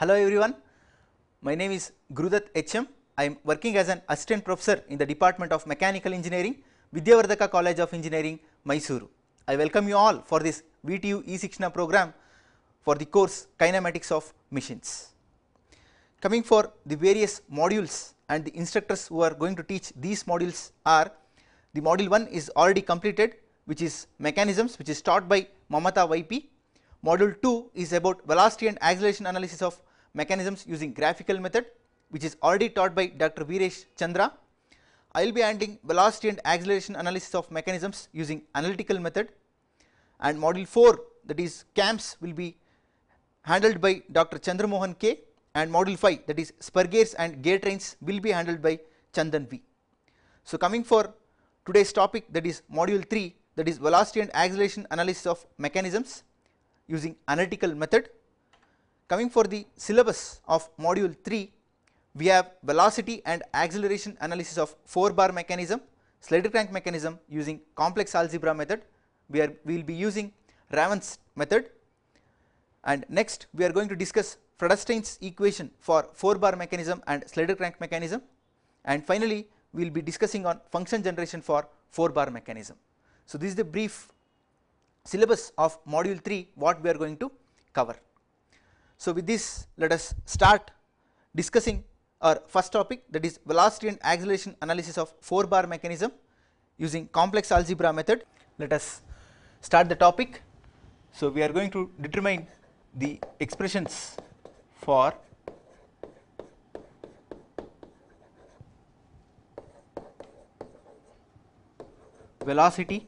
Hello everyone, my name is Gurudat HM. I am working as an assistant professor in the Department of Mechanical Engineering, Vidyavardhaka College of Engineering, Mysuru. I welcome you all for this VTU E-Sikshana program for the course Kinematics of Machines. Coming for the various modules and the instructors who are going to teach these modules are the module 1 is already completed which is mechanisms which is taught by Mamata YP. Module 2 is about velocity and acceleration analysis of mechanisms using graphical method which is already taught by Dr. Viresh Chandra. I will be handling velocity and acceleration analysis of mechanisms using analytical method and module 4 that is CAMS will be handled by Dr. Chandramohan K and module 5 that is spur gears and gear trains will be handled by Chandan V. So, coming for today's topic that is module 3 that is velocity and acceleration analysis of mechanisms using analytical method Coming for the syllabus of module 3, we have velocity and acceleration analysis of 4 bar mechanism, slider crank mechanism using complex algebra method. We are we will be using Raven's method and next we are going to discuss Fredestein's equation for 4 bar mechanism and slider crank mechanism and finally we will be discussing on function generation for 4 bar mechanism. So this is the brief syllabus of module 3 what we are going to cover. So, with this let us start discussing our first topic that is velocity and acceleration analysis of 4 bar mechanism using complex algebra method. Let us start the topic. So, we are going to determine the expressions for velocity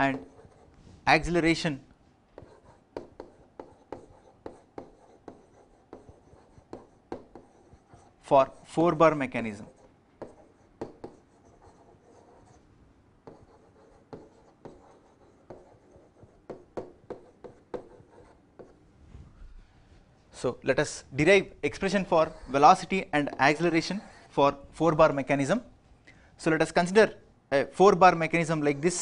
and acceleration for 4 bar mechanism. So, let us derive expression for velocity and acceleration for 4 bar mechanism. So, let us consider a 4 bar mechanism like this.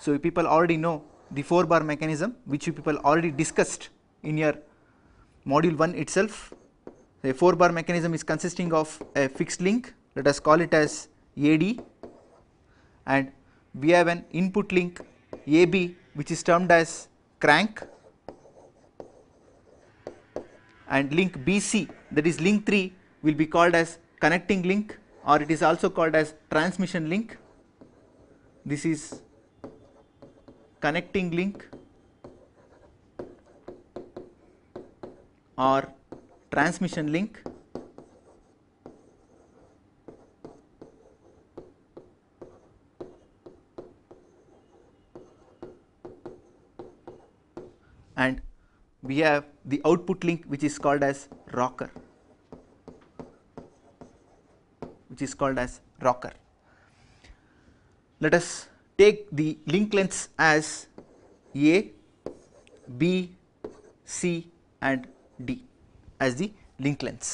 So, people already know the 4 bar mechanism which you people already discussed in your module 1 itself. The 4 bar mechanism is consisting of a fixed link let us call it as AD and we have an input link AB which is termed as crank and link BC that is link 3 will be called as connecting link or it is also called as transmission link. This is connecting link or transmission link and we have the output link which is called as rocker which is called as rocker. Let us take the link lengths as A, B, C and D as the link lengths.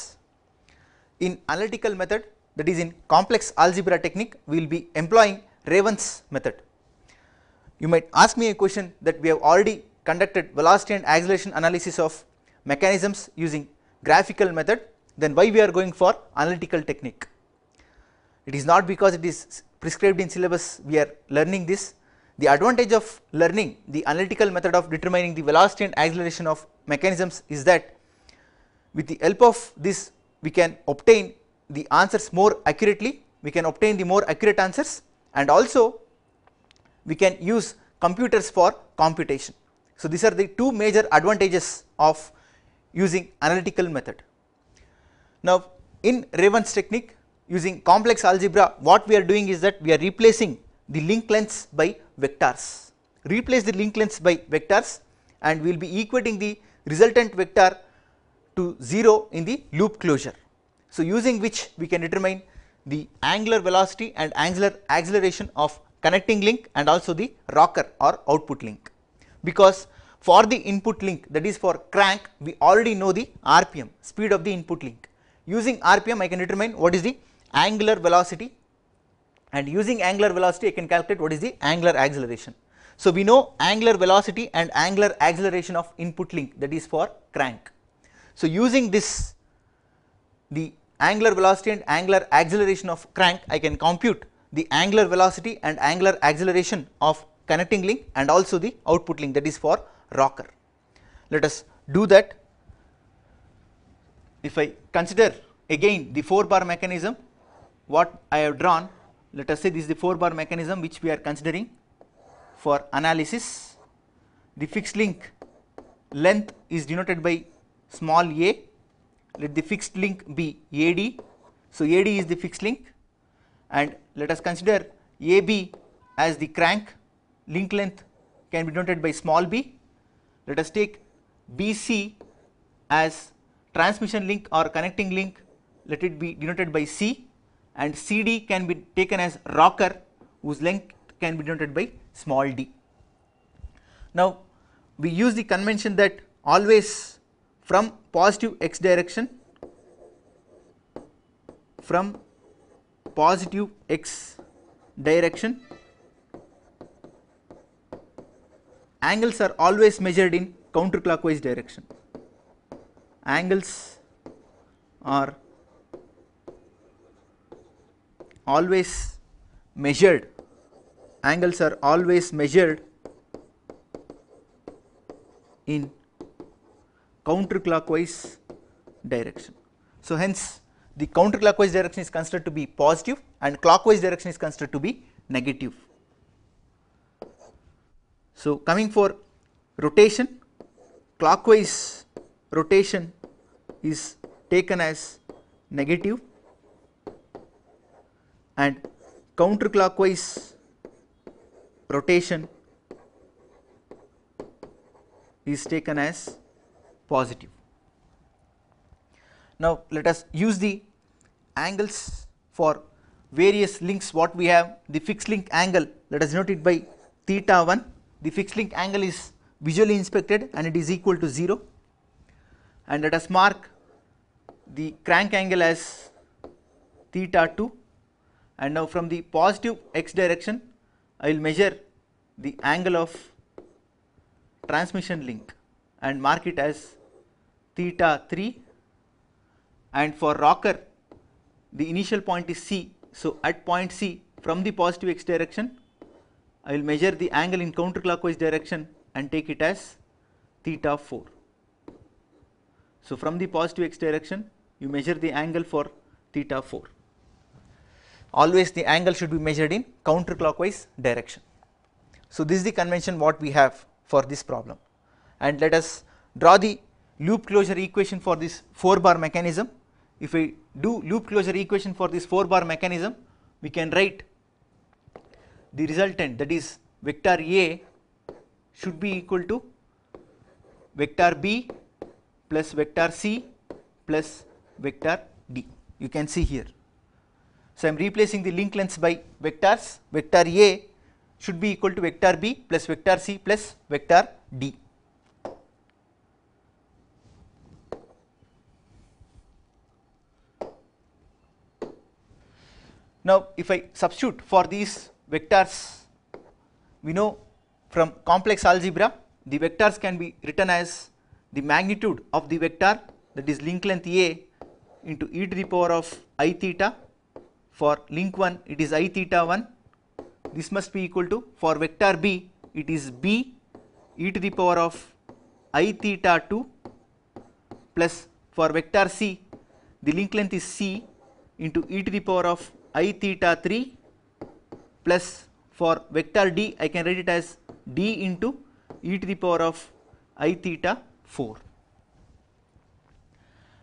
In analytical method that is in complex algebra technique we will be employing Raven's method. You might ask me a question that we have already conducted velocity and acceleration analysis of mechanisms using graphical method then why we are going for analytical technique. It is not because it is prescribed in syllabus we are learning this. The advantage of learning the analytical method of determining the velocity and acceleration of mechanisms is that with the help of this we can obtain the answers more accurately, we can obtain the more accurate answers and also we can use computers for computation. So, these are the two major advantages of using analytical method. Now, in Raven's technique using complex algebra what we are doing is that we are replacing the link lengths by vectors. Replace the link lengths by vectors and we will be equating the resultant vector to 0 in the loop closure. So, using which we can determine the angular velocity and angular acceleration of connecting link and also the rocker or output link. Because for the input link that is for crank we already know the RPM speed of the input link. Using RPM I can determine what is the angular velocity and using angular velocity I can calculate what is the angular acceleration. So, we know angular velocity and angular acceleration of input link that is for crank. So, using this the angular velocity and angular acceleration of crank I can compute the angular velocity and angular acceleration of connecting link and also the output link that is for rocker. Let us do that if I consider again the 4 bar mechanism what I have drawn let us say this is the 4 bar mechanism which we are considering for analysis the fixed link length is denoted by small a, let the fixed link be AD. So, AD is the fixed link and let us consider AB as the crank, link length can be denoted by small b. Let us take BC as transmission link or connecting link, let it be denoted by C and CD can be taken as rocker whose length can be denoted by small d. Now, we use the convention that always from positive x direction from positive x direction angles are always measured in counterclockwise direction angles are always measured angles are always measured in counterclockwise direction. So, hence the counterclockwise direction is considered to be positive and clockwise direction is considered to be negative. So, coming for rotation, clockwise rotation is taken as negative and counterclockwise rotation is taken as positive. Now, let us use the angles for various links what we have the fixed link angle let us denote it by theta 1 the fixed link angle is visually inspected and it is equal to 0 and let us mark the crank angle as theta 2 and now from the positive x direction I will measure the angle of transmission link and mark it as theta 3 and for rocker the initial point is C. So, at point C from the positive x direction I will measure the angle in counterclockwise direction and take it as theta 4. So, from the positive x direction you measure the angle for theta 4. Always the angle should be measured in counterclockwise direction. So, this is the convention what we have for this problem and let us draw the loop closure equation for this 4 bar mechanism. If we do loop closure equation for this 4 bar mechanism, we can write the resultant that is vector A should be equal to vector B plus vector C plus vector D. You can see here. So, I am replacing the link lengths by vectors. Vector A should be equal to vector B plus vector C plus vector D. Now, if I substitute for these vectors, we know from complex algebra the vectors can be written as the magnitude of the vector that is link length A into e to the power of i theta for link 1 it is i theta 1 this must be equal to for vector B it is B e to the power of i theta 2 plus for vector C the link length is C into e to the power of i theta 3 plus for vector d I can write it as d into e to the power of i theta 4.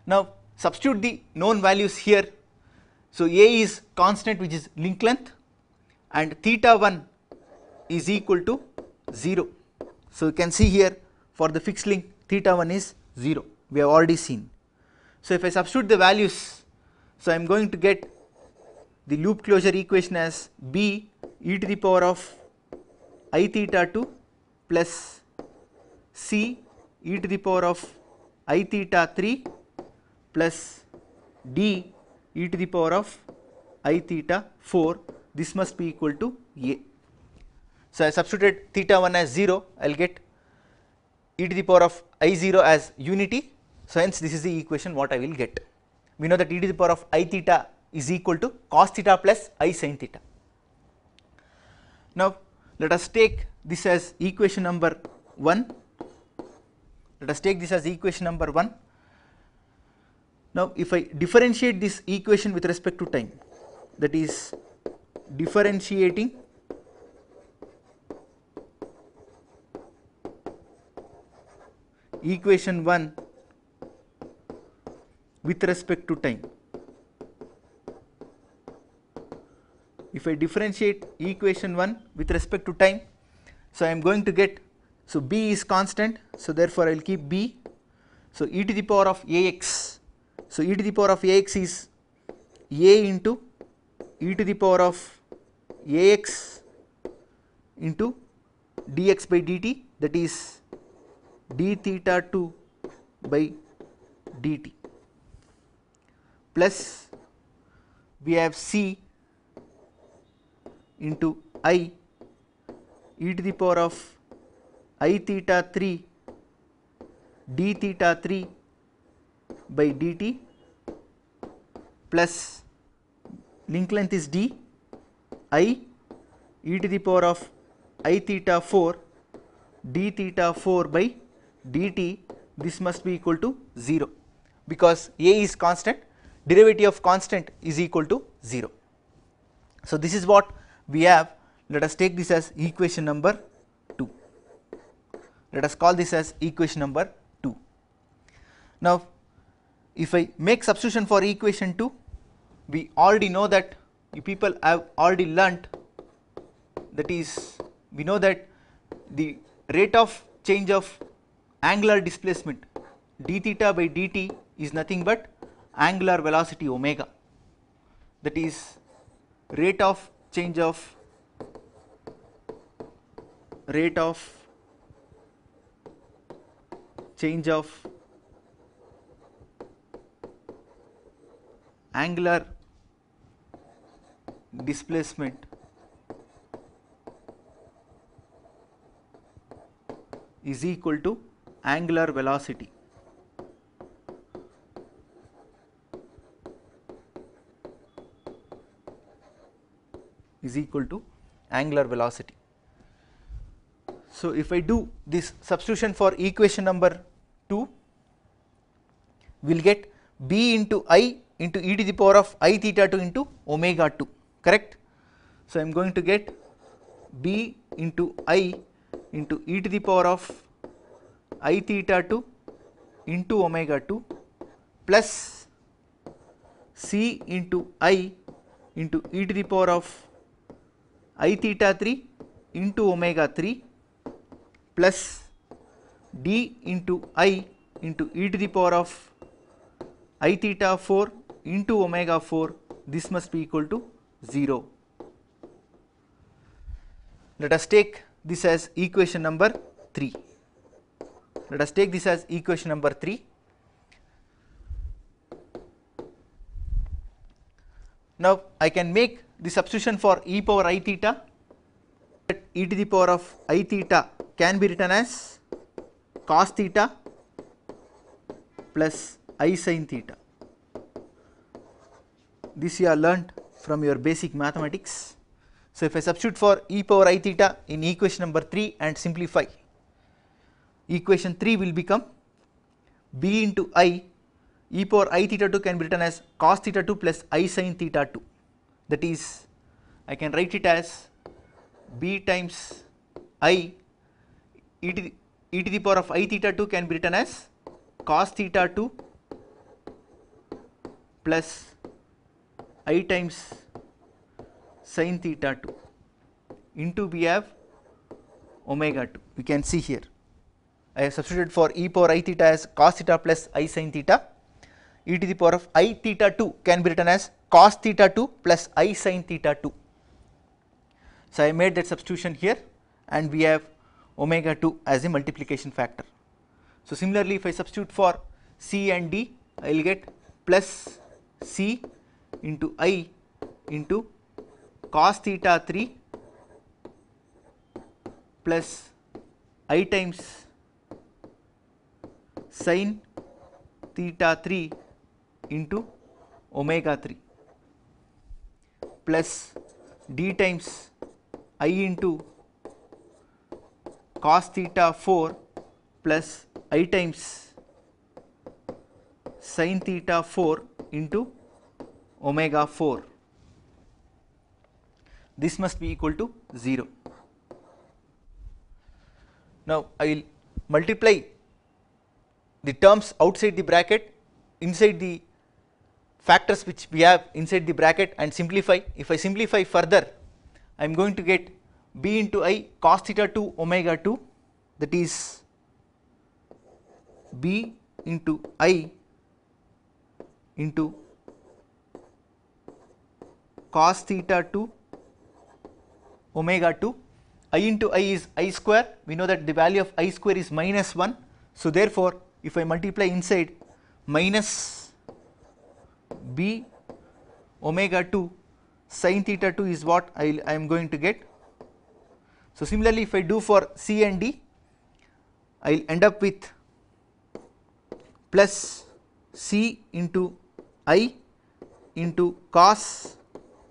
Now substitute the known values here. So a is constant which is link length and theta 1 is equal to 0. So you can see here for the fixed link theta 1 is 0 we have already seen. So if I substitute the values so I am going to get the loop closure equation as b e to the power of i theta 2 plus c e to the power of i theta 3 plus d e to the power of i theta 4 this must be equal to a. So, I substituted theta 1 as 0 I will get e to the power of i 0 as unity. So, hence this is the equation what I will get. We know that e to the power of i theta is equal to cos theta plus i sin theta. Now let us take this as equation number 1, let us take this as equation number 1. Now if I differentiate this equation with respect to time that is differentiating equation 1 with respect to time if I differentiate equation 1 with respect to time, so I am going to get, so b is constant, so therefore I will keep b, so e to the power of ax, so e to the power of ax is a into e to the power of ax into dx by dt that is d theta 2 by dt plus we have c into i e to the power of i theta 3 d theta 3 by dt plus link length is d i e to the power of i theta 4 d theta 4 by dt this must be equal to 0 because a is constant derivative of constant is equal to 0. So, this is what we have let us take this as equation number 2. Let us call this as equation number 2. Now, if I make substitution for equation 2, we already know that you people have already learnt that is we know that the rate of change of angular displacement d theta by dt is nothing but angular velocity omega that is rate of change of rate of change of angular displacement is equal to angular velocity is equal to angular velocity. So, if I do this substitution for equation number 2, we will get b into i into e to the power of i theta 2 into omega 2 correct. So, I am going to get b into i into e to the power of i theta 2 into omega 2 plus c into i into e to the power of i theta 3 into omega 3 plus d into i into e to the power of i theta 4 into omega 4 this must be equal to 0. Let us take this as equation number 3. Let us take this as equation number 3. Now, I can make the substitution for e power i theta e to the power of i theta can be written as cos theta plus i sin theta. This you have learnt from your basic mathematics. So, if I substitute for e power i theta in equation number 3 and simplify, equation 3 will become b into i e power i theta 2 can be written as cos theta 2 plus i sin theta 2 that is I can write it as b times i e to, the, e to the power of i theta 2 can be written as cos theta 2 plus i times sin theta 2 into we have omega 2 we can see here I have substituted for e power i theta as cos theta plus i sin theta e to the power of i theta 2 can be written as cos theta 2 plus i sin theta 2. So, I made that substitution here and we have omega 2 as a multiplication factor. So, similarly if I substitute for c and d I will get plus c into i into cos theta 3 plus i times sin theta 3 into omega 3 plus d times i into cos theta 4 plus i times sin theta 4 into omega 4. This must be equal to 0. Now, I will multiply the terms outside the bracket inside the factors which we have inside the bracket and simplify. If I simplify further, I am going to get b into i cos theta 2 omega 2 that is b into i into cos theta 2 omega 2 i into i is i square we know that the value of i square is minus 1. So, therefore, if I multiply inside minus b omega 2 sine theta 2 is what I, I am going to get. So, similarly if I do for c and d I will end up with plus c into i into cos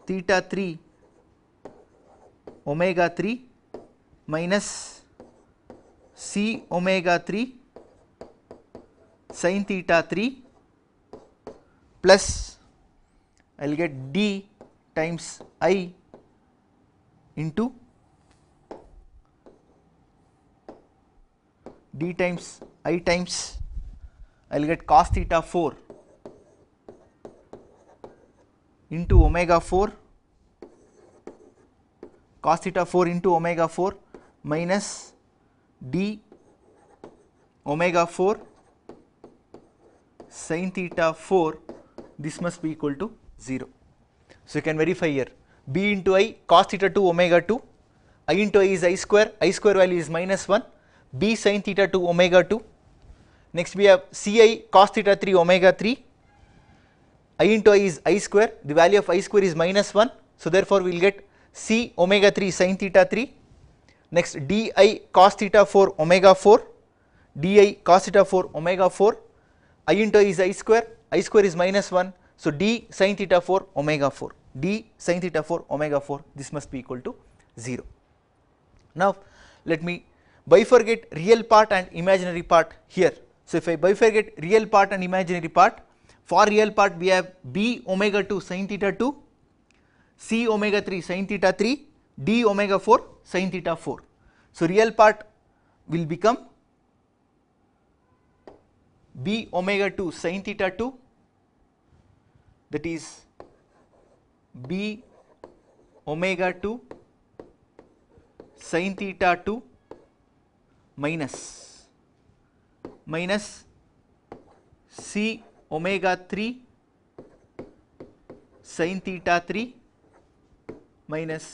theta 3 omega 3 minus c omega 3 sin theta 3 plus I will get d times i into d times i times I will get cos theta 4 into omega 4 cos theta 4 into omega 4 minus d omega 4 sin theta 4 this must be equal to 0. So, you can verify here b into i cos theta 2 omega 2, i into i is i square, i square value is minus 1, b sin theta 2 omega 2. Next we have c i cos theta 3 omega 3, i into i is i square, the value of i square is minus 1. So, therefore, we will get c omega 3 sin theta 3, next d i cos theta 4 omega 4, d i cos theta 4 omega 4, i into i is i square, i square is minus 1. So, d sin theta 4 omega 4 d sin theta 4 omega 4 this must be equal to 0. Now, let me bifurcate real part and imaginary part here. So, if I bifurcate real part and imaginary part for real part we have b omega 2 sin theta 2 c omega 3 sin theta 3 d omega 4 sin theta 4. So, real part will become b omega 2 sine theta 2 that is b omega 2 sine theta 2 minus minus c omega 3 sine theta 3 minus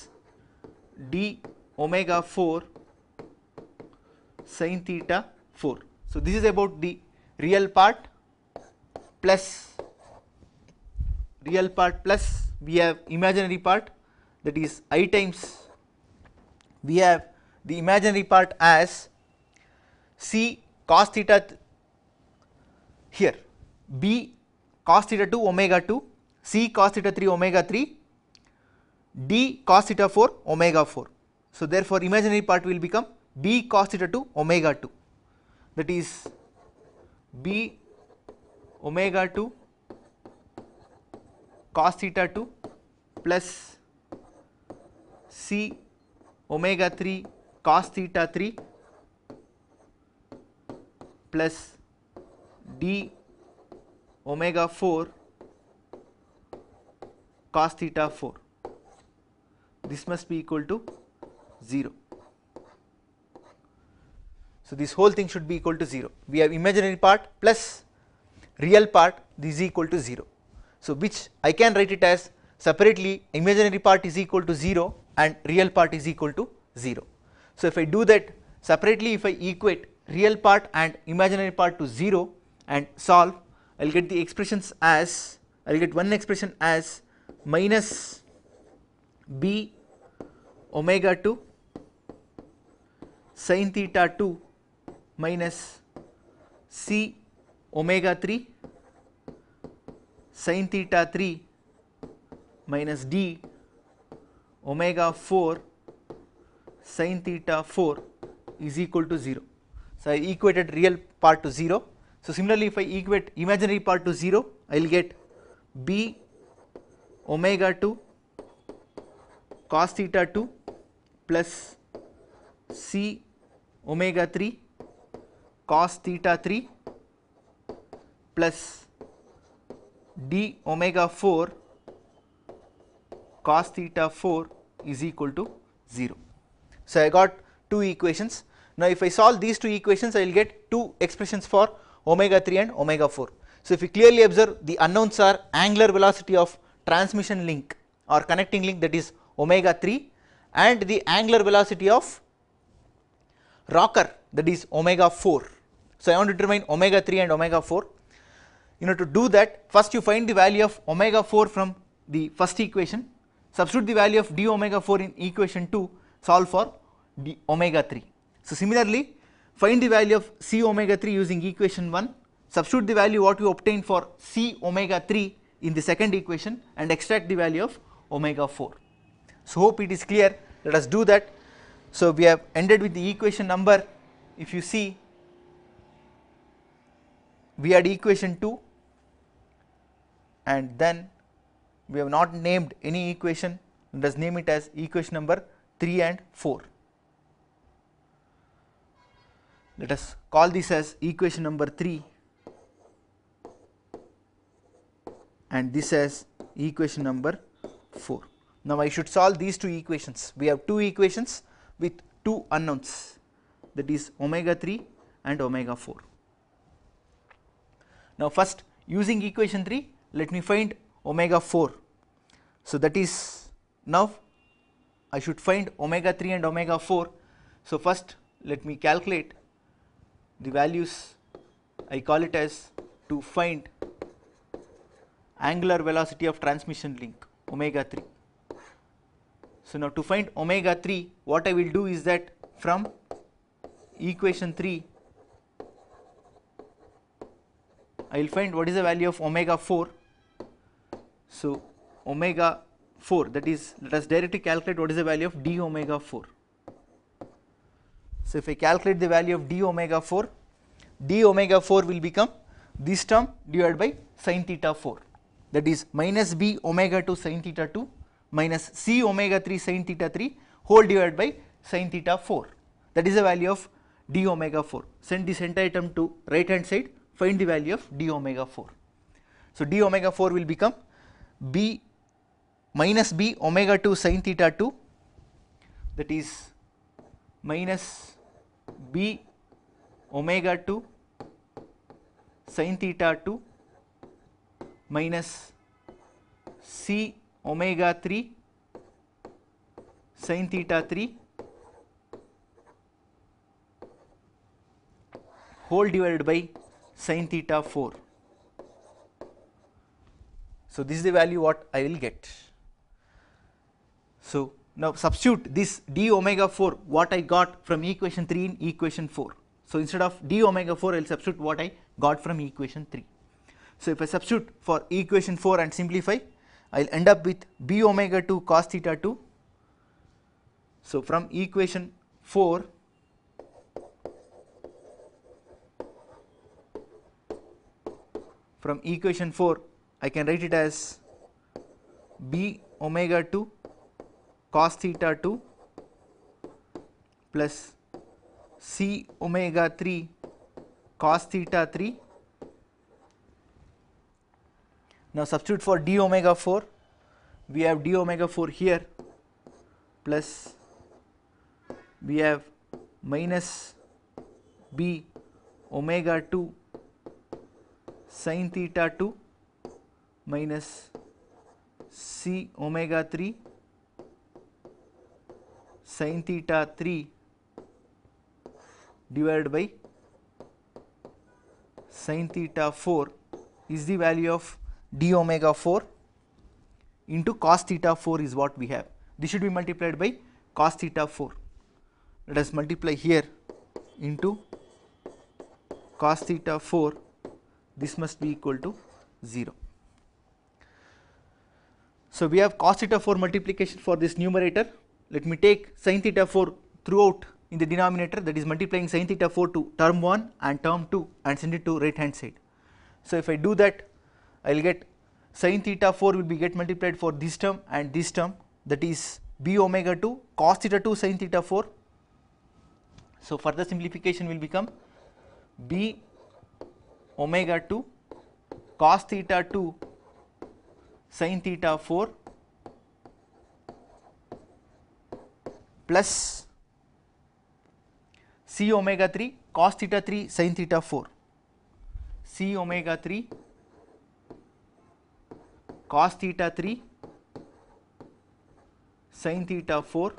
d omega 4 sine theta 4. So, this is about the real part plus real part plus we have imaginary part that is i times we have the imaginary part as c cos theta th here b cos theta 2 omega 2 c cos theta 3 omega 3 d cos theta 4 omega 4. So, therefore, imaginary part will become b cos theta 2 omega 2 that is b omega 2 cos theta 2 plus c omega 3 cos theta 3 plus d omega 4 cos theta 4 this must be equal to 0 so, this whole thing should be equal to 0. We have imaginary part plus real part this is equal to 0. So, which I can write it as separately imaginary part is equal to 0 and real part is equal to 0. So, if I do that separately if I equate real part and imaginary part to 0 and solve I will get the expressions as I will get one expression as minus b omega 2 sin theta 2 minus C omega 3 sin theta 3 minus D omega 4 sin theta 4 is equal to 0. So, I equated real part to 0. So, similarly if I equate imaginary part to 0 I will get B omega 2 cos theta 2 plus C omega 3 cos theta 3 plus d omega 4 cos theta 4 is equal to 0. So, I got two equations. Now, if I solve these two equations, I will get two expressions for omega 3 and omega 4. So, if you clearly observe the unknowns are angular velocity of transmission link or connecting link that is omega 3 and the angular velocity of rocker that is omega 4. So, I want to determine omega 3 and omega 4. You know to do that first you find the value of omega 4 from the first equation substitute the value of d omega 4 in equation 2 solve for d omega 3. So, similarly find the value of c omega 3 using equation 1 substitute the value what you obtain for c omega 3 in the second equation and extract the value of omega 4. So, hope it is clear let us do that. So, we have ended with the equation number if you see we had equation 2 and then we have not named any equation let us name it as equation number 3 and 4. Let us call this as equation number 3 and this as equation number 4. Now, I should solve these two equations. We have two equations with two unknowns that is omega 3 and omega 4. Now first using equation 3 let me find omega 4. So that is now I should find omega 3 and omega 4. So first let me calculate the values I call it as to find angular velocity of transmission link omega 3. So now to find omega 3 what I will do is that from equation 3 I will find what is the value of omega 4. So, omega 4 that is let us directly calculate what is the value of d omega 4. So, if I calculate the value of d omega 4, d omega 4 will become this term divided by sin theta 4 that is minus b omega 2 sin theta 2 minus c omega 3 sin theta 3 whole divided by sin theta 4 that is the value of d omega 4. Send this entire term to right hand side find the value of d omega 4. So, d omega 4 will become b minus b omega 2 sin theta 2 that is minus b omega 2 sin theta 2 minus c omega 3 sin theta 3 whole divided by sine theta 4. So, this is the value what I will get. So, now substitute this d omega 4 what I got from equation 3 in equation 4. So, instead of d omega 4 I will substitute what I got from equation 3. So, if I substitute for equation 4 and simplify I will end up with b omega 2 cos theta 2. So, from equation 4 from equation 4 I can write it as b omega 2 cos theta 2 plus c omega 3 cos theta 3. Now substitute for d omega 4 we have d omega 4 here plus we have minus b omega 2 sin theta 2 minus c omega 3 sin theta 3 divided by sin theta 4 is the value of d omega 4 into cos theta 4 is what we have. This should be multiplied by cos theta 4. Let us multiply here into cos theta 4 this must be equal to 0. So, we have cos theta 4 multiplication for this numerator let me take sin theta 4 throughout in the denominator that is multiplying sin theta 4 to term 1 and term 2 and send it to right hand side. So, if I do that I will get sin theta 4 will be get multiplied for this term and this term that is b omega 2 cos theta 2 sin theta 4. So, further simplification will become b omega 2 cos theta 2 sin theta 4 plus c omega 3 cos theta 3 sin theta 4 c omega 3 cos theta 3 sin theta 4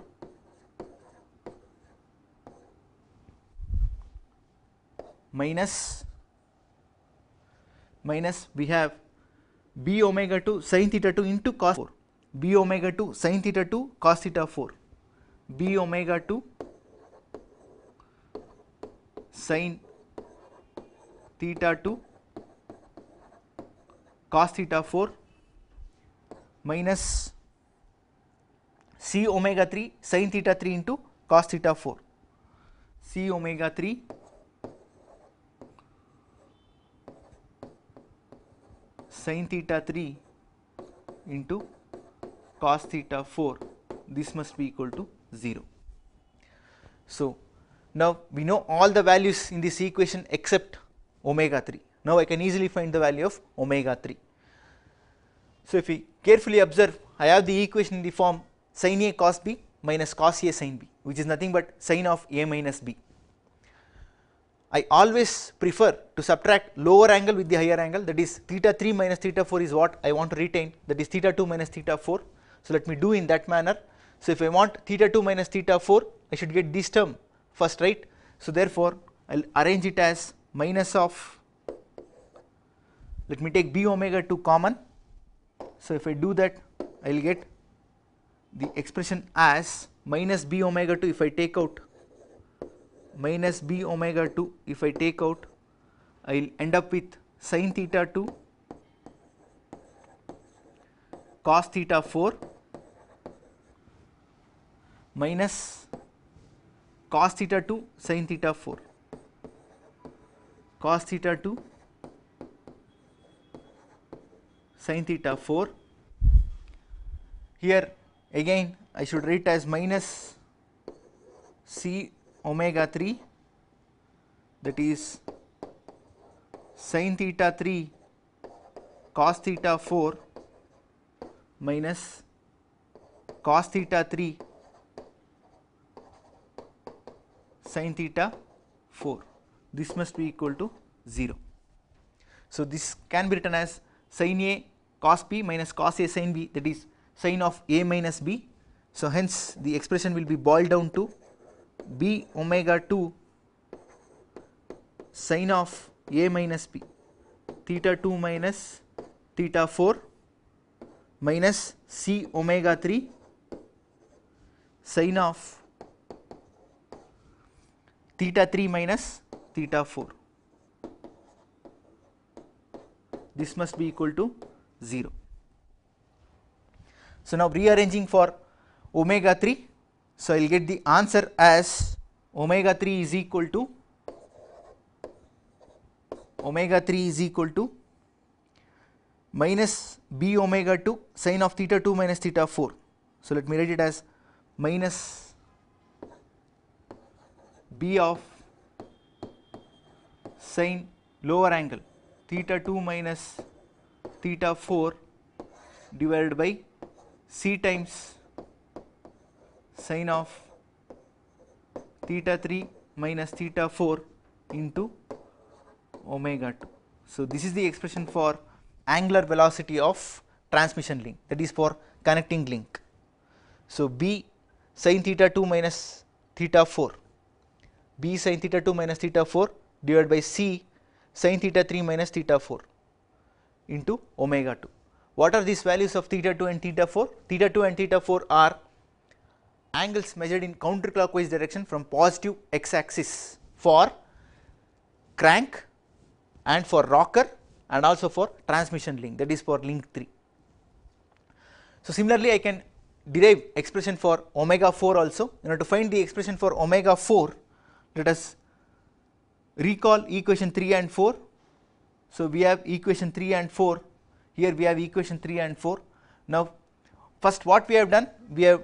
minus minus we have b omega 2 sin theta 2 into cos 4 b omega 2 sin theta 2 cos theta 4 b omega 2 sin theta 2 cos theta 4 minus c omega 3 sin theta 3 into cos theta 4 c omega 3 sin theta 3 into cos theta 4 this must be equal to 0. So, now we know all the values in this equation except omega 3. Now, I can easily find the value of omega 3. So, if we carefully observe I have the equation in the form sin a cos b minus cos a sin b which is nothing but sin of a minus b I always prefer to subtract lower angle with the higher angle that is theta 3 minus theta 4 is what I want to retain that is theta 2 minus theta 4. So, let me do in that manner. So, if I want theta 2 minus theta 4 I should get this term first right. So, therefore, I will arrange it as minus of let me take b omega 2 common. So, if I do that I will get the expression as minus b omega 2 if I take out minus b omega 2 if I take out I will end up with sin theta 2 cos theta 4 minus cos theta 2 sin theta 4 cos theta 2 sin theta 4 here again I should write as minus c omega 3 that is sin theta 3 cos theta 4 minus cos theta 3 sin theta 4 this must be equal to 0. So, this can be written as sin A cos B minus cos A sin B that is sin of A minus B. So, hence the expression will be boiled down to b omega 2 sine of a minus b theta 2 minus theta 4 minus c omega 3 sine of theta 3 minus theta 4 this must be equal to 0. So, now rearranging for omega 3 so, I will get the answer as omega 3 is equal to omega 3 is equal to minus b omega 2 sine of theta 2 minus theta 4. So, let me write it as minus b of sine lower angle theta 2 minus theta 4 divided by c times sine of theta 3 minus theta 4 into omega 2. So, this is the expression for angular velocity of transmission link that is for connecting link. So, b sine theta 2 minus theta 4 b sine theta 2 minus theta 4 divided by c sine theta 3 minus theta 4 into omega 2. What are these values of theta 2 and theta 4? Theta 2 and theta 4 are angles measured in counterclockwise direction from positive x axis for crank and for rocker and also for transmission link that is for link 3. So, similarly I can derive expression for omega 4 also in order to find the expression for omega 4 let us recall equation 3 and 4. So, we have equation 3 and 4 here we have equation 3 and 4. Now, first what we have done we have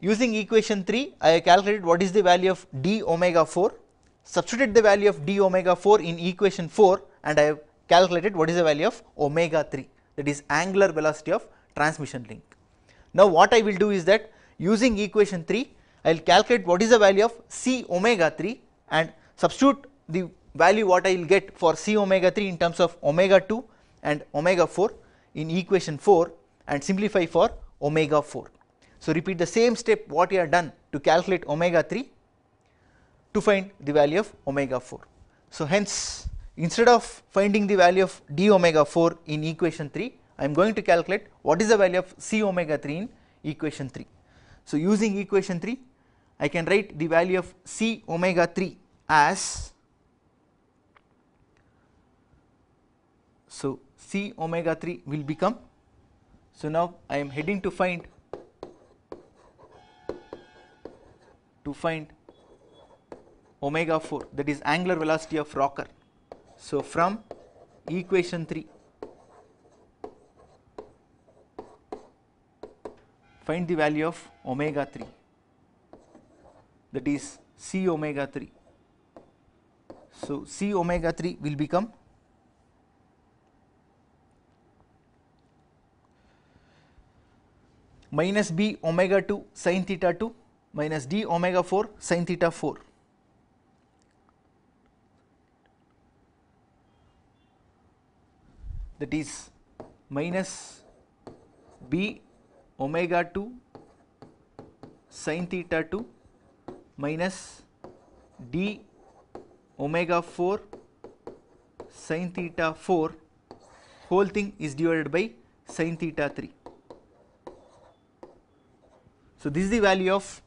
Using equation 3 I calculated what is the value of d omega 4, substituted the value of d omega 4 in equation 4 and I have calculated what is the value of omega 3 that is angular velocity of transmission link. Now what I will do is that using equation 3 I will calculate what is the value of C omega 3 and substitute the value what I will get for C omega 3 in terms of omega 2 and omega 4 in equation 4 and simplify for omega 4. So, repeat the same step what you have done to calculate omega 3 to find the value of omega 4. So, hence instead of finding the value of d omega 4 in equation 3, I am going to calculate what is the value of c omega 3 in equation 3. So, using equation 3, I can write the value of c omega 3 as so c omega 3 will become so now I am heading to find to find omega 4 that is angular velocity of rocker. So, from equation 3 find the value of omega 3 that is C omega 3. So, C omega 3 will become minus B omega 2 sin theta 2 minus d omega 4 sin theta 4. that is minus b omega 2 sin theta 2 minus d omega 4 sin theta 4 whole thing is divided by sin theta 3. So, this is the value of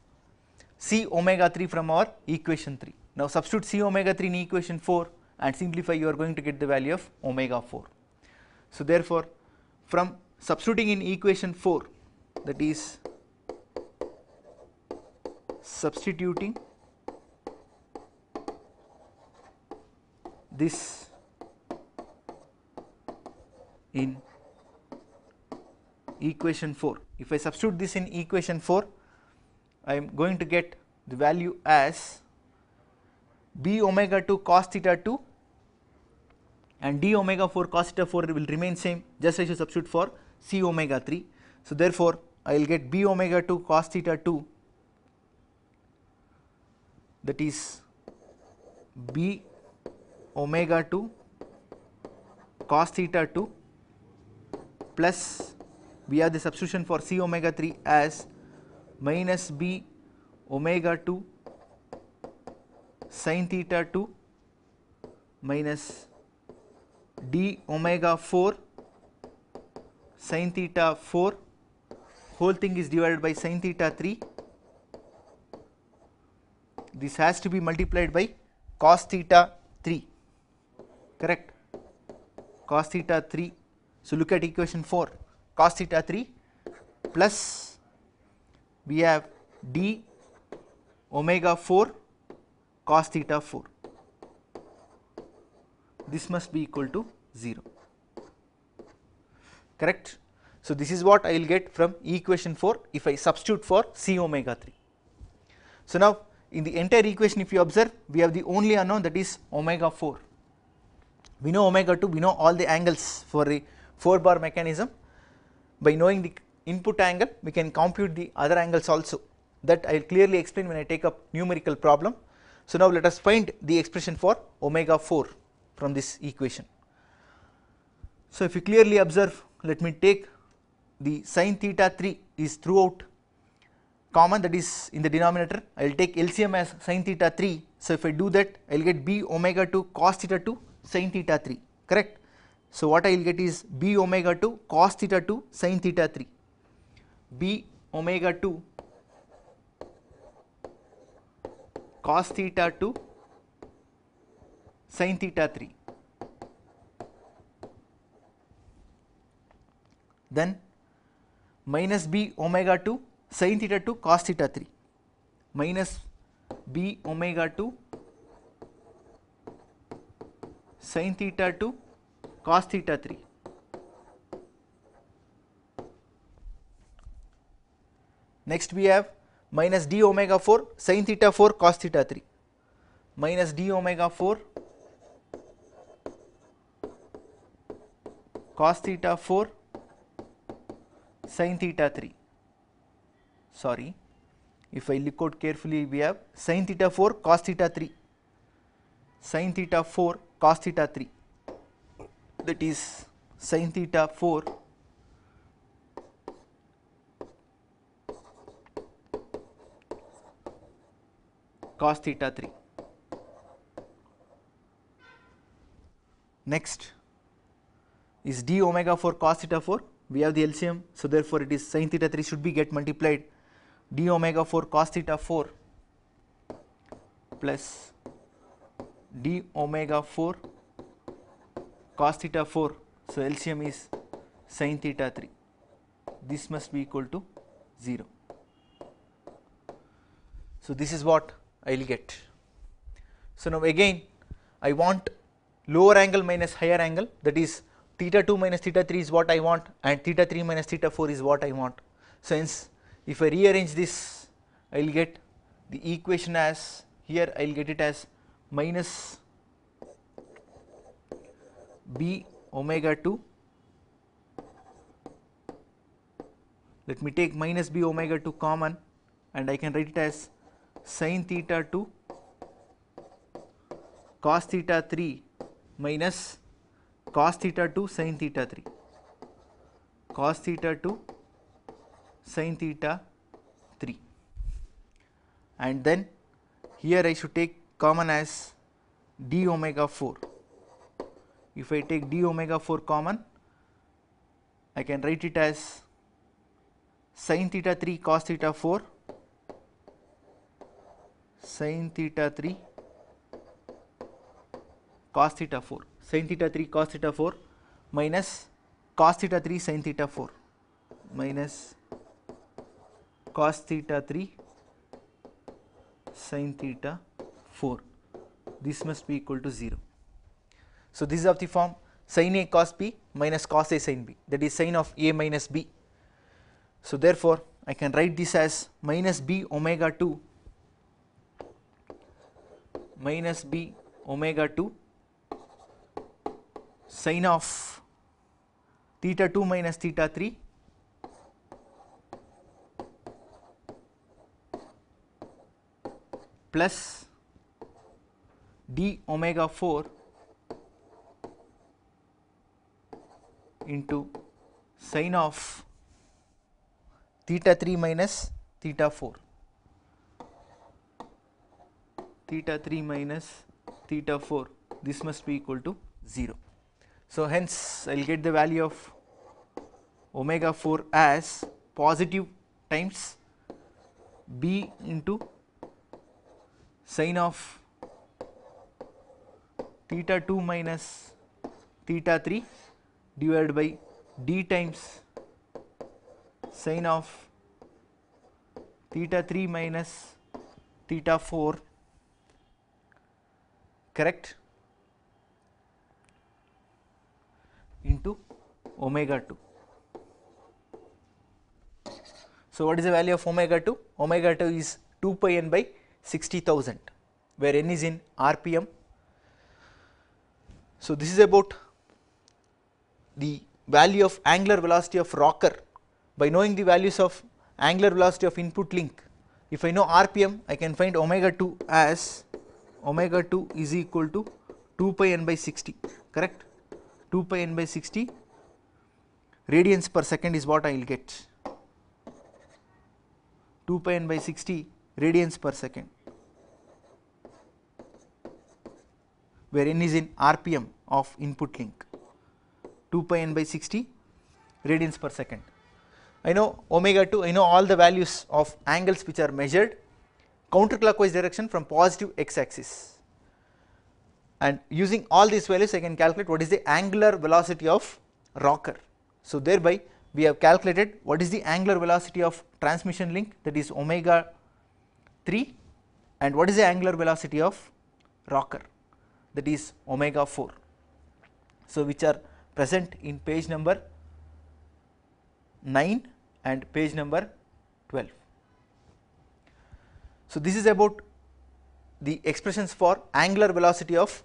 C omega 3 from our equation 3. Now substitute C omega 3 in equation 4 and simplify you are going to get the value of omega 4. So therefore from substituting in equation 4 that is substituting this in equation 4. If I substitute this in equation 4 I am going to get the value as b omega 2 cos theta 2 and d omega 4 cos theta 4 will remain same just as you substitute for c omega 3. So, therefore, I will get b omega 2 cos theta 2 that is b omega 2 cos theta 2 plus we have the substitution for c omega 3 as minus b omega 2 sin theta 2 minus d omega 4 sin theta 4 whole thing is divided by sin theta 3 this has to be multiplied by cos theta 3 correct cos theta 3 so look at equation 4 cos theta 3 plus we have d omega 4 cos theta 4. This must be equal to 0 correct. So, this is what I will get from equation 4 if I substitute for C omega 3. So, now in the entire equation if you observe we have the only unknown that is omega 4. We know omega 2 we know all the angles for the 4 bar mechanism by knowing the input angle we can compute the other angles also that I will clearly explain when I take up numerical problem. So, now let us find the expression for omega 4 from this equation. So, if you clearly observe let me take the sine theta 3 is throughout common that is in the denominator I will take LCM as sine theta 3. So, if I do that I will get b omega 2 cos theta 2 sine theta 3 correct. So, what I will get is b omega 2 cos theta 2 sine theta 3 b omega 2 cos theta 2 sin theta 3. Then minus b omega 2 sin theta 2 cos theta 3 minus b omega 2 sin theta 2 cos theta 3 Next we have minus d omega 4 sin theta 4 cos theta 3 minus d omega 4 cos theta 4 sin theta 3 sorry if I look out carefully we have sin theta 4 cos theta 3 sin theta 4 cos theta 3 that is sin theta 4 cos theta 3. Next is d omega 4 cos theta 4 we have the LCM so therefore it is sin theta 3 should be get multiplied d omega 4 cos theta 4 plus d omega 4 cos theta 4 so LCM is sin theta 3 this must be equal to 0. So this is what I will get. So, now again I want lower angle minus higher angle that is theta 2 minus theta 3 is what I want and theta 3 minus theta 4 is what I want. So, hence if I rearrange this I will get the equation as here I will get it as minus b omega 2 let me take minus b omega 2 common and I can write it as sin theta 2 cos theta 3 minus cos theta 2 sin theta 3 cos theta 2 sin theta 3 and then here I should take common as d omega 4. If I take d omega 4 common I can write it as sin theta 3 cos theta 4 sin theta 3 cos theta 4 sin theta 3 cos theta 4 minus cos theta 3 sin theta 4 minus cos theta 3 sin theta 4 this must be equal to 0. So, this is of the form sin a cos b minus cos a sin b that is sin of a minus b. So, therefore, I can write this as minus b omega 2 minus b omega 2 sine of theta 2 minus theta 3 plus d omega 4 into sine of theta 3 minus theta 4 theta 3 minus theta 4 this must be equal to 0. So, hence I will get the value of omega 4 as positive times b into sine of theta 2 minus theta 3 divided by d times sine of theta 3 minus theta 4 correct into omega 2. So, what is the value of omega 2? Omega 2 is 2 pi n by 60,000 where n is in rpm. So, this is about the value of angular velocity of rocker by knowing the values of angular velocity of input link. If I know rpm I can find omega 2 as omega 2 is equal to 2 pi n by 60 correct 2 pi n by 60 radians per second is what I will get 2 pi n by 60 radians per second where n is in rpm of input link 2 pi n by 60 radians per second. I know omega 2 I know all the values of angles which are measured counterclockwise direction from positive x axis and using all these values I can calculate what is the angular velocity of rocker. So, thereby we have calculated what is the angular velocity of transmission link that is omega 3 and what is the angular velocity of rocker that is omega 4. So, which are present in page number 9 and page number 12. So, this is about the expressions for angular velocity of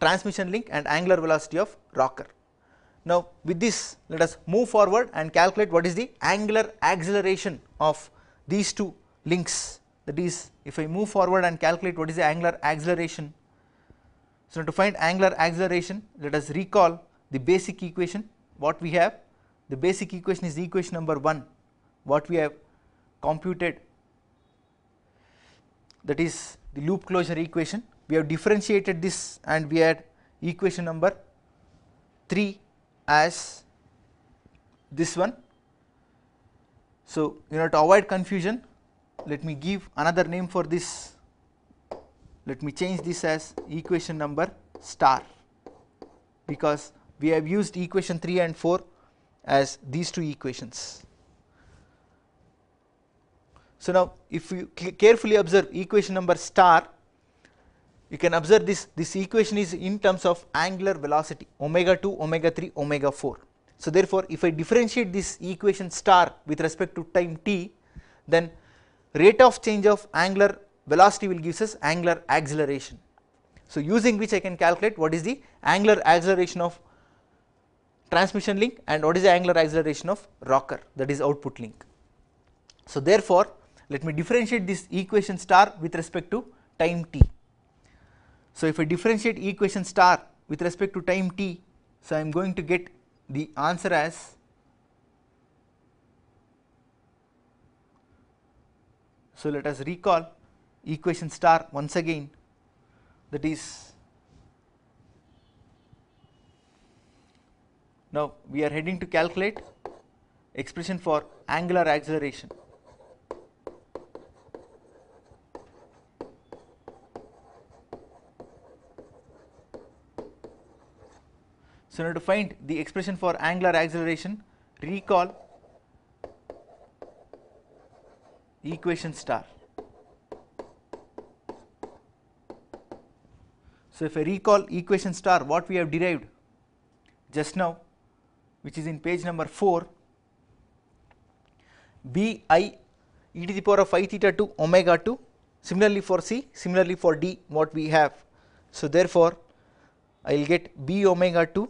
transmission link and angular velocity of rocker. Now, with this let us move forward and calculate what is the angular acceleration of these two links that is if I move forward and calculate what is the angular acceleration. So, to find angular acceleration let us recall the basic equation what we have the basic equation is the equation number 1 what we have computed that is the loop closure equation. We have differentiated this and we had equation number 3 as this one. So, in order to avoid confusion let me give another name for this let me change this as equation number star because we have used equation 3 and 4 as these two equations. So, now if you carefully observe equation number star you can observe this this equation is in terms of angular velocity omega 2 omega 3 omega 4. So, therefore, if I differentiate this equation star with respect to time t then rate of change of angular velocity will gives us angular acceleration. So, using which I can calculate what is the angular acceleration of transmission link and what is the angular acceleration of rocker that is output link. So, therefore, let me differentiate this equation star with respect to time t. So, if I differentiate equation star with respect to time t, so I am going to get the answer as So, let us recall equation star once again that is now we are heading to calculate expression for angular acceleration. So, in order to find the expression for angular acceleration recall equation star. So, if I recall equation star what we have derived just now which is in page number 4 b i e to the power of i theta 2 omega 2 similarly for c similarly for d what we have. So, therefore, I will get b omega 2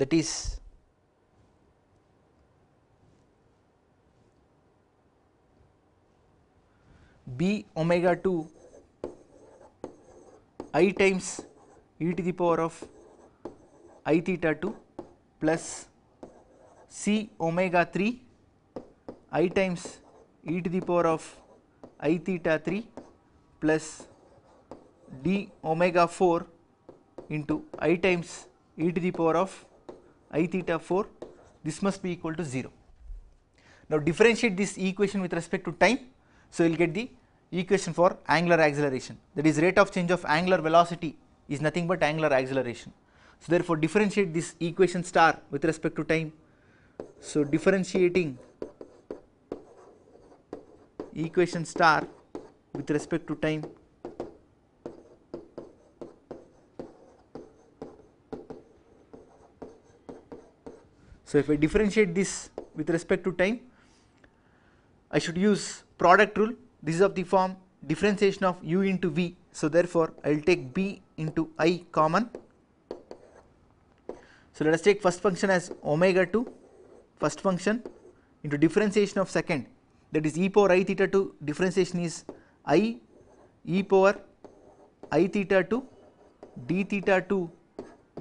that is b omega 2 i times e to the power of i theta 2 plus c omega 3 i times e to the power of i theta 3 plus d omega 4 into i times e to the power of i theta 4 this must be equal to 0. Now differentiate this equation with respect to time. So, you will get the equation for angular acceleration that is rate of change of angular velocity is nothing but angular acceleration. So, therefore, differentiate this equation star with respect to time. So, differentiating equation star with respect to time So, if I differentiate this with respect to time, I should use product rule. This is of the form differentiation of u into v. So, therefore, I will take b into i common. So, let us take first function as omega 2 first function into differentiation of second that is e power i theta 2 differentiation is i e power i theta 2 d theta 2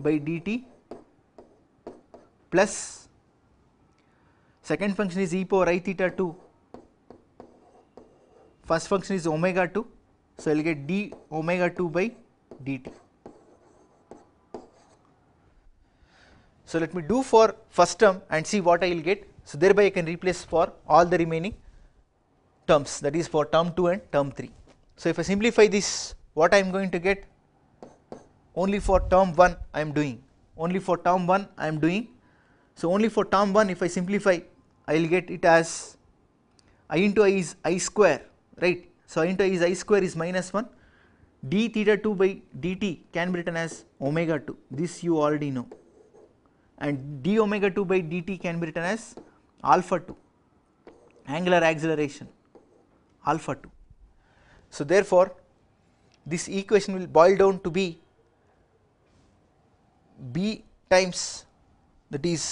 by dt plus second function is e power i theta 2 first function is omega 2 so I will get d omega 2 by dt. So let me do for first term and see what I will get so thereby I can replace for all the remaining terms that is for term 2 and term 3. So if I simplify this what I am going to get only for term 1 I am doing only for term 1 I am doing so, only for term 1 if I simplify I will get it as i into i is i square right. So, i into i is i square is minus 1 d theta 2 by dt can be written as omega 2 this you already know and d omega 2 by dt can be written as alpha 2 angular acceleration alpha 2. So, therefore, this equation will boil down to be b times that is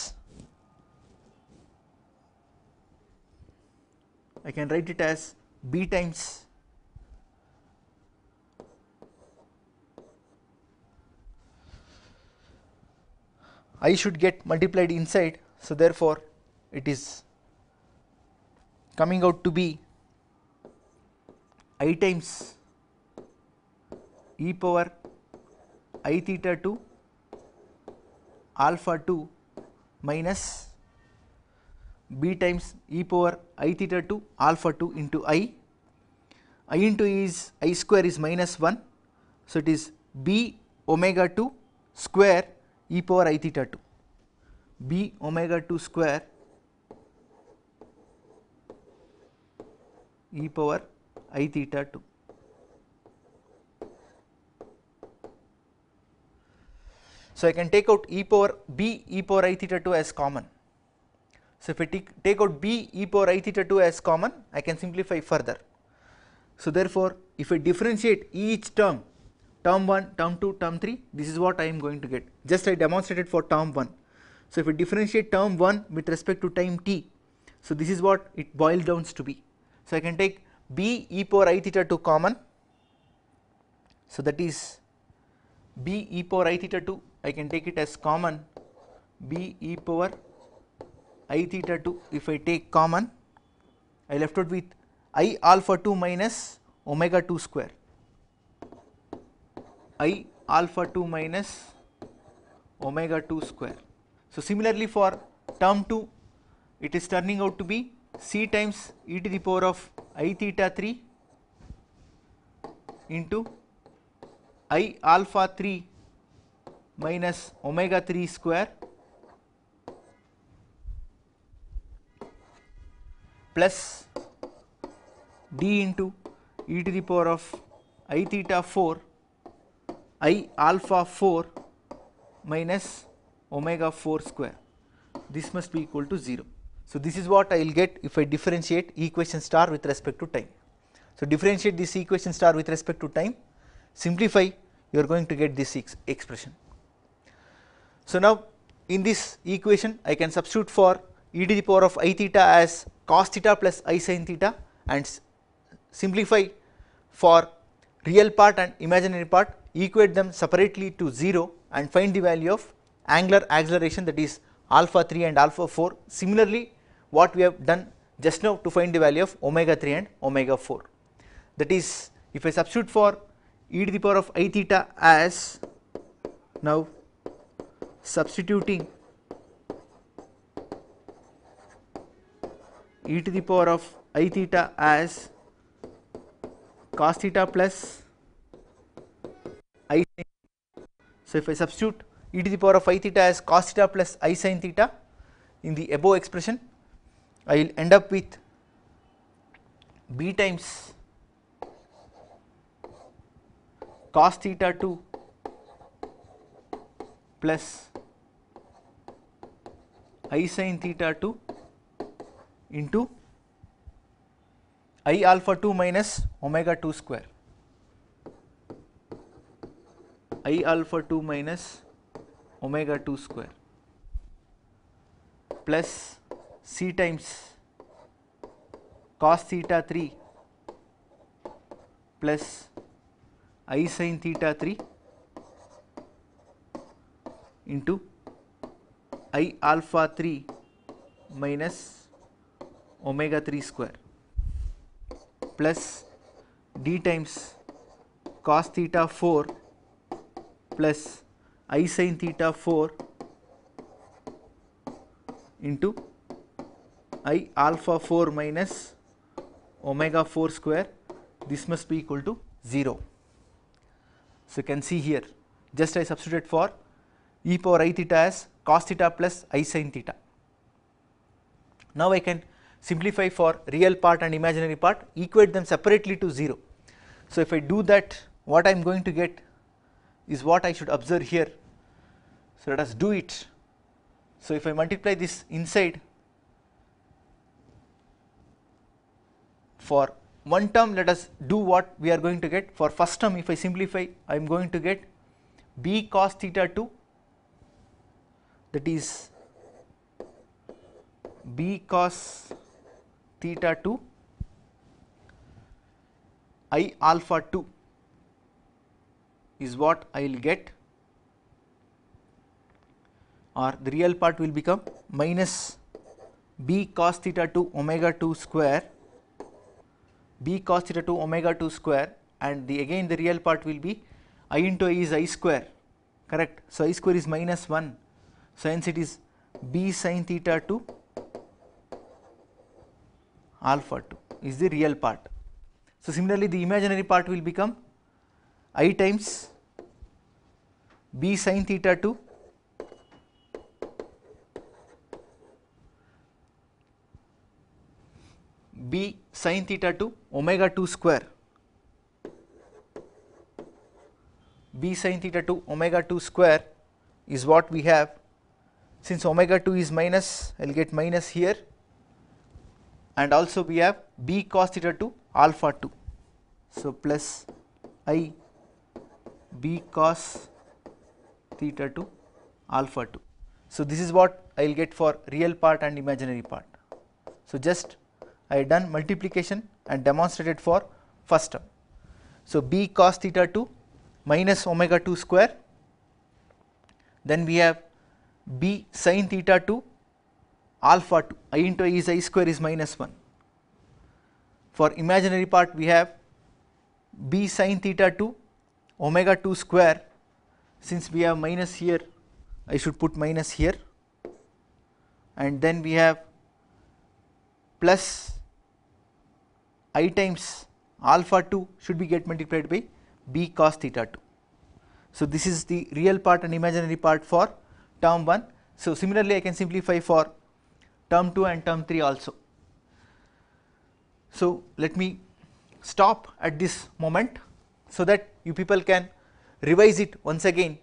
I can write it as b times I should get multiplied inside so therefore it is coming out to be i times e power i theta 2 alpha 2 minus b times e power i theta 2 alpha 2 into i, i into e is i square is minus 1. So, it is b omega 2 square e power i theta 2, b omega 2 square e power i theta 2. So, I can take out e power b e power i theta 2 as common. So, if I take, take out b e power i theta 2 as common, I can simplify further. So, therefore, if I differentiate each term, term 1, term 2, term 3, this is what I am going to get. Just I demonstrated for term 1. So, if I differentiate term 1 with respect to time t, so this is what it boils down to be. So, I can take b e power i theta 2 common. So, that is b e power i theta 2 I can take it as common b e power i theta 2 if I take common I left out with i alpha 2 minus omega 2 square i alpha 2 minus omega 2 square. So, similarly for term 2 it is turning out to be c times e to the power of i theta 3 into i alpha 3 minus omega 3 square plus d into e to the power of i theta 4 i alpha 4 minus omega 4 square this must be equal to 0. So, this is what I will get if I differentiate equation star with respect to time. So, differentiate this equation star with respect to time simplify you are going to get this ex expression. So, now in this equation I can substitute for e to the power of i theta as cos theta plus i sin theta and simplify for real part and imaginary part equate them separately to 0 and find the value of angular acceleration that is alpha 3 and alpha 4. Similarly, what we have done just now to find the value of omega 3 and omega 4. That is if I substitute for e to the power of i theta as now substituting e to the power of i theta as cos theta plus i So, if I substitute e to the power of i theta as cos theta plus i sin theta in the above expression, I will end up with b times cos theta 2 plus i sin theta 2 into i alpha 2 minus omega 2 square i alpha 2 minus omega 2 square plus c times cos theta 3 plus i sin theta 3 into i alpha 3 minus omega 3 square plus d times cos theta 4 plus i sin theta 4 into i alpha 4 minus omega 4 square this must be equal to 0. So, you can see here just I substitute for e power i theta as cos theta plus i sin theta. Now, I can simplify for real part and imaginary part equate them separately to 0. So, if I do that what I am going to get is what I should observe here. So, let us do it. So, if I multiply this inside for one term let us do what we are going to get for first term if I simplify I am going to get b cos theta 2 that is b cos theta 2 i alpha 2 is what I will get or the real part will become minus b cos theta 2 omega 2 square b cos theta 2 omega 2 square and the again the real part will be i into i is i square correct. So, i square is minus 1 since it is b sin theta 2 alpha 2 is the real part. So, similarly, the imaginary part will become i times b sin theta 2 b sin theta 2 omega 2 square b sin theta 2 omega 2 square is what we have since omega 2 is minus I will get minus here and also we have b cos theta 2 alpha 2. So, plus i b cos theta 2 alpha 2. So, this is what I will get for real part and imaginary part. So, just I done multiplication and demonstrated for first term. So, b cos theta 2 minus omega 2 square then we have b sine theta 2 alpha 2 i into i is i square is minus 1. For imaginary part we have b sine theta 2 omega 2 square since we have minus here I should put minus here and then we have plus i times alpha 2 should be get multiplied by b cos theta 2. So, this is the real part and imaginary part for term 1. So, similarly I can simplify for term 2 and term 3 also. So, let me stop at this moment so that you people can revise it once again.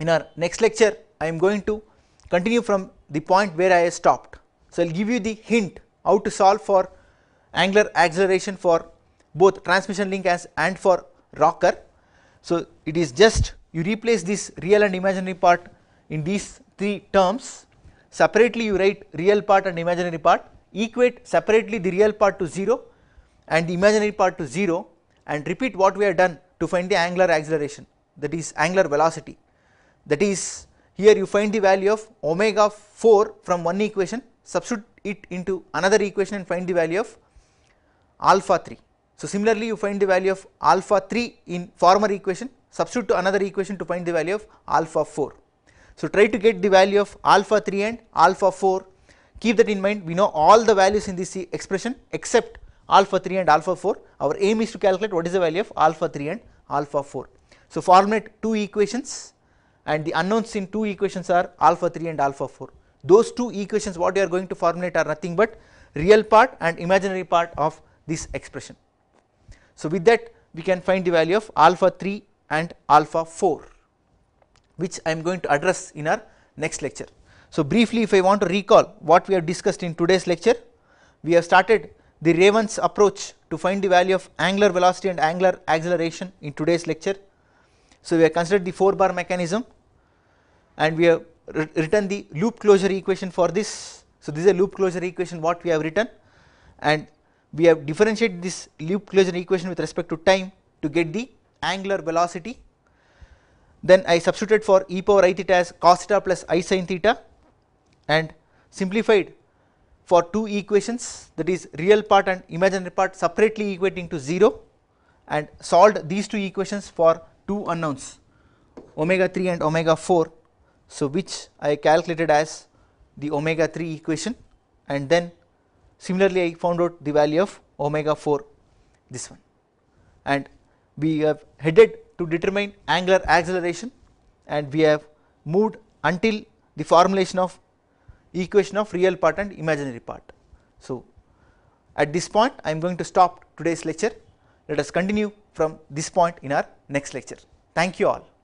In our next lecture I am going to continue from the point where I stopped. So, I will give you the hint how to solve for angular acceleration for both transmission link as and for rocker. So, it is just you replace this real and imaginary part in these three terms separately you write real part and imaginary part equate separately the real part to 0 and the imaginary part to 0 and repeat what we have done to find the angular acceleration that is angular velocity that is here you find the value of omega 4 from one equation substitute it into another equation and find the value of alpha 3. So, similarly you find the value of alpha 3 in former equation substitute to another equation to find the value of alpha 4. So, try to get the value of alpha 3 and alpha 4 keep that in mind we know all the values in this expression except alpha 3 and alpha 4 our aim is to calculate what is the value of alpha 3 and alpha 4. So, formulate two equations and the unknowns in two equations are alpha 3 and alpha 4 those two equations what you are going to formulate are nothing but real part and imaginary part of this expression. So, with that we can find the value of alpha 3 and alpha 4 which I am going to address in our next lecture. So, briefly if I want to recall what we have discussed in today's lecture, we have started the Raven's approach to find the value of angular velocity and angular acceleration in today's lecture. So, we have considered the 4 bar mechanism and we have written the loop closure equation for this. So, this is a loop closure equation what we have written and we have differentiated this loop closure equation with respect to time to get the angular velocity then I substituted for e power i theta as cos theta plus i sin theta and simplified for two equations that is real part and imaginary part separately equating to 0 and solved these two equations for two unknowns omega 3 and omega 4. So, which I calculated as the omega 3 equation and then similarly I found out the value of omega 4 this one and we have headed to determine angular acceleration and we have moved until the formulation of equation of real part and imaginary part. So, at this point I am going to stop today's lecture. Let us continue from this point in our next lecture. Thank you all.